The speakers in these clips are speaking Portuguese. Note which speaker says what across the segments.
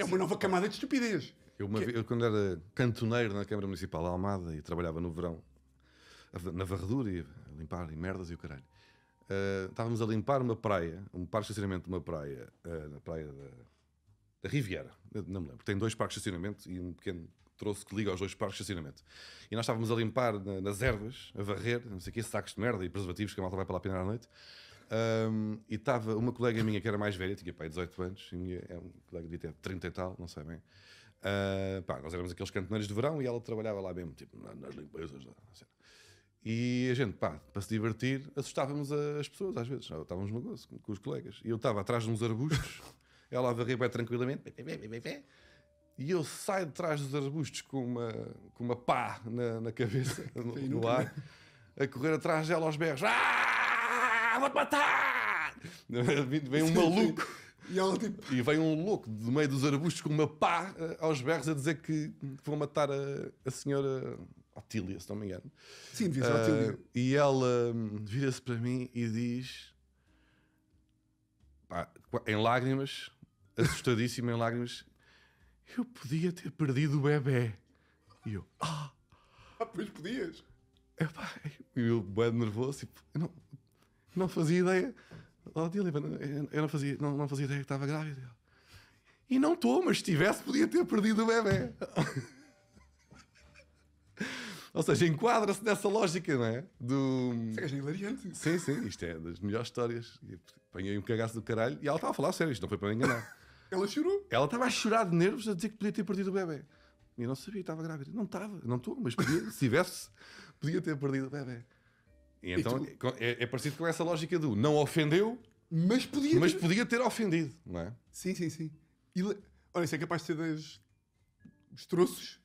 Speaker 1: É uma nova camada de estupidez.
Speaker 2: Eu, que... É- eu quando era cantoneiro na Câmara Municipal da Almada e trabalhava no verão, na varredura e a limpar e merdas e o caralho, uh, estávamos a limpar uma praia, um parque de estacionamento de uma praia, uh, na praia da, da Riviera, não me lembro. Tem dois parques de estacionamento e um pequeno troço que liga aos dois parques de estacionamento. E nós estávamos a limpar na, nas ervas, a varrer, não sei o sacos de merda e preservativos que a malta vai para lá pinar à noite. Um, e estava uma colega minha que era mais velha, tinha pai 18 anos, e minha, é um colega de ter 30 e tal, não sei bem. Uh, pá, nós éramos aqueles cantoneiros de verão e ela trabalhava lá mesmo, tipo, nas limpezas. Assim. E a gente, pá, para se divertir, assustávamos as pessoas às vezes. Estávamos no gozo com, os colegas. E eu estava atrás de uns arbustos, ela a varrer bem tranquilamente. E eu saio de trás dos arbustos com uma, com uma pá na, na cabeça, no, no ar, a correr atrás dela aos berros. Ah! vou-te matar! Vem um maluco. e, ela, tipo... e vem um louco do meio dos arbustos com uma pá eh, aos berros a dizer que vão matar a, a senhora Otília, se não me engano. Sim, devia ser uh, Otília. Eh, e ela hum, vira-se para mim e diz pá, em lágrimas, assustadíssima em lágrimas,
Speaker 1: eu podia ter perdido o bebê.
Speaker 2: E eu, ah!
Speaker 1: Ah, pois podias!
Speaker 2: e eu, bem nervoso, tipo, não, não fazia ideia. Oh, eu não fazia, não, não fazia ideia que estava grávida. E não estou, mas se tivesse, podia ter perdido o bebê. Ou seja, enquadra-se nessa lógica, não é? Do... Isso é, é hilariante. Sim, sim, isto é das melhores histórias. Apanhei um cagaço do caralho e ela estava a falar sério, isto não foi para me enganar. ela chorou? Ela estava a chorar de nervos a dizer que podia ter perdido o bebê. E eu não sabia, estava grávida. Não estava, não estou, mas podia, se tivesse, podia ter perdido o bebê. E então e tu... É, é, é parecido com essa lógica do não ofendeu,
Speaker 1: mas podia, mas ter... podia
Speaker 2: ter ofendido, não é?
Speaker 1: Sim, sim, sim. E, olha, isso é capaz de ser das... dos troços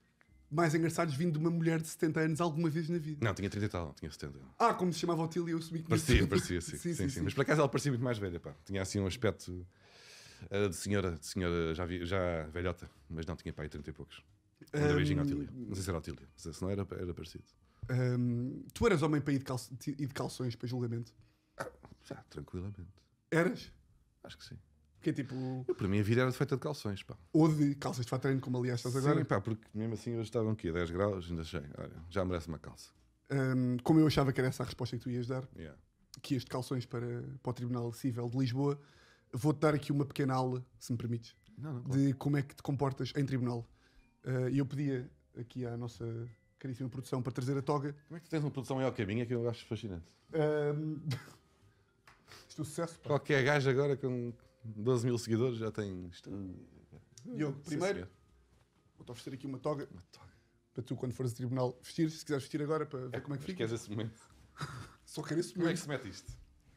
Speaker 1: mais engraçados vindo de uma mulher de 70 anos alguma vez na vida.
Speaker 2: Não, tinha 30 e tal, tinha 70.
Speaker 1: Ah, como se chamava Otília, eu subi que Parecia, parecia, sim. sim, sim, sim, sim. Mas por acaso ela parecia muito mais velha, pá.
Speaker 2: Tinha assim um aspecto uh, de senhora, de senhora já, vi, já velhota, mas não tinha pai 30 e poucos.
Speaker 1: Manda um, beijinho à Otília. Não sei se
Speaker 2: era Otília, se não era, era parecido.
Speaker 1: Um, tu eras homem para ir de, ir de calções para julgamento? Ah, já, tranquilamente. Eras? Acho que sim. Porque tipo. Eu,
Speaker 2: para mim a vida era feita de calções, pá.
Speaker 1: Ou de calças de fato treino, como aliás estás agora. Sim,
Speaker 2: pá, porque mesmo assim hoje estavam aqui a 10 graus, ainda achei. Olha, já merece uma calça.
Speaker 1: Um, como eu achava que era essa a resposta que tu ias dar, yeah. que este calções para, para o Tribunal Civil de Lisboa, vou-te dar aqui uma pequena aula, se me permites, não, não, de como é que te comportas em tribunal. Eh, e eu pedia aqui à nossa caríssima produção para trazer a toga. Como é que tu tens uma produção
Speaker 2: maior que a minha que eu acho fascinante?
Speaker 1: Um...
Speaker 2: Ehm, isto é um sucesso. Pá. Qualquer gajo agora com 12 mil seguidores já tem. Diogo, primeiro,
Speaker 1: vou-te oferecer aqui uma toga. Uma toga. Para tu, quando fores a tribunal, vestir, se quiseres vestir agora, para ver é, como é que fica. Queres esse momento? Só quero esse momento. Como é que se mete isto?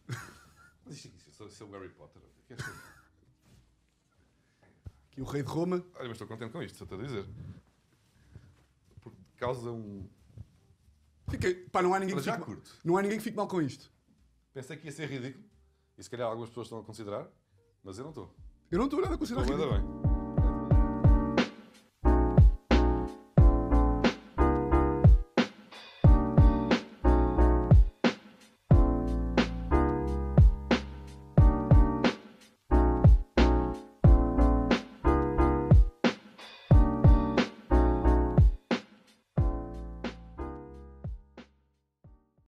Speaker 2: Mas isto aqui, isso, eu sou o Harry Potter, queres é é saber?
Speaker 1: E o rei de Roma. Olha,
Speaker 2: mas estou contente com isto, estou a dizer. Porque causa um. Fiquei. Pá, não há ninguém Mas que já fique curto. mal.
Speaker 1: Não há ninguém que fique mal com isto.
Speaker 2: Pensei que ia ser ridículo. E se calhar algumas pessoas estão a considerar. Mas eu não estou. Eu não estou nada a considerar. Estou ainda bem.